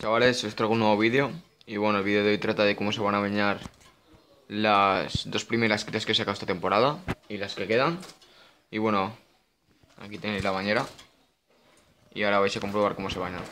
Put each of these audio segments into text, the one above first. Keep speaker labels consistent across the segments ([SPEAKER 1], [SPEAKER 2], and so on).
[SPEAKER 1] Chavales, os traigo un nuevo vídeo Y bueno, el vídeo de hoy trata de cómo se van a bañar Las dos primeras crías que he sacado esta temporada Y las que quedan Y bueno, aquí tenéis la bañera Y ahora vais a comprobar cómo se bañan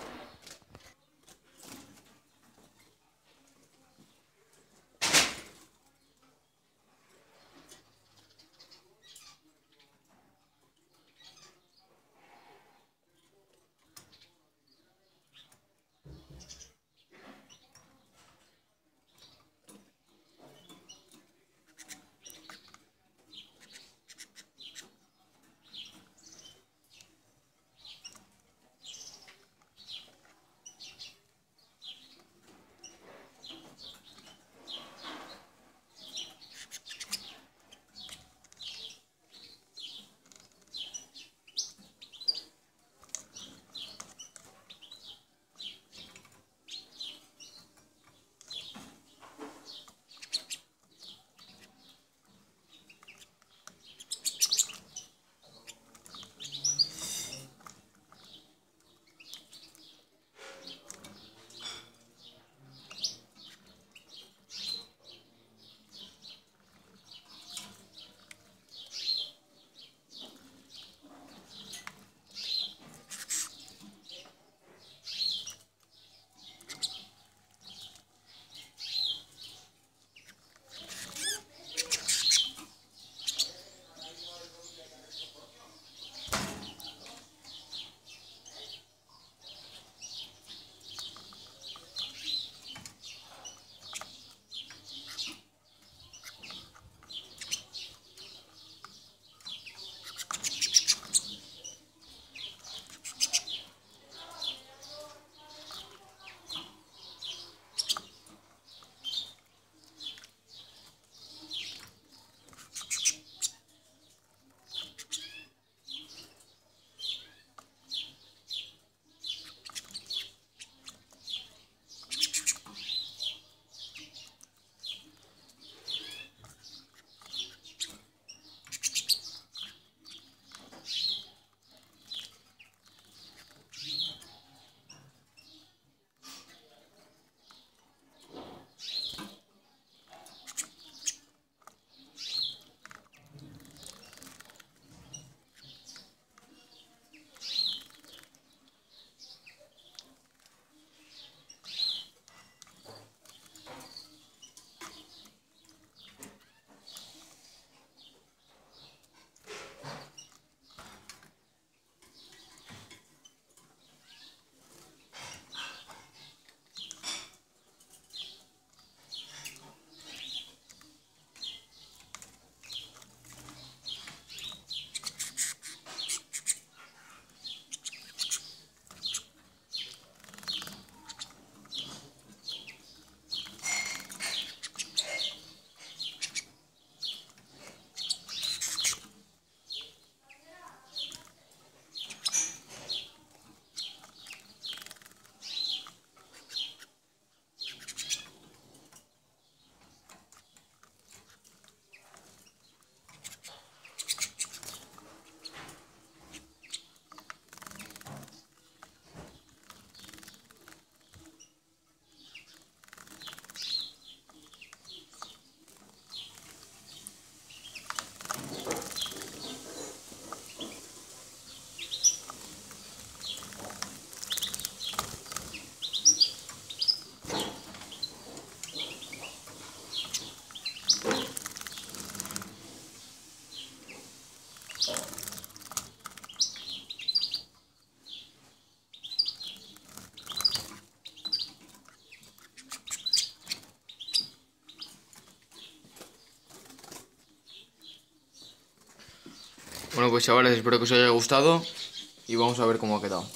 [SPEAKER 1] Bueno, pues chavales, espero que os haya gustado y vamos a ver cómo ha quedado.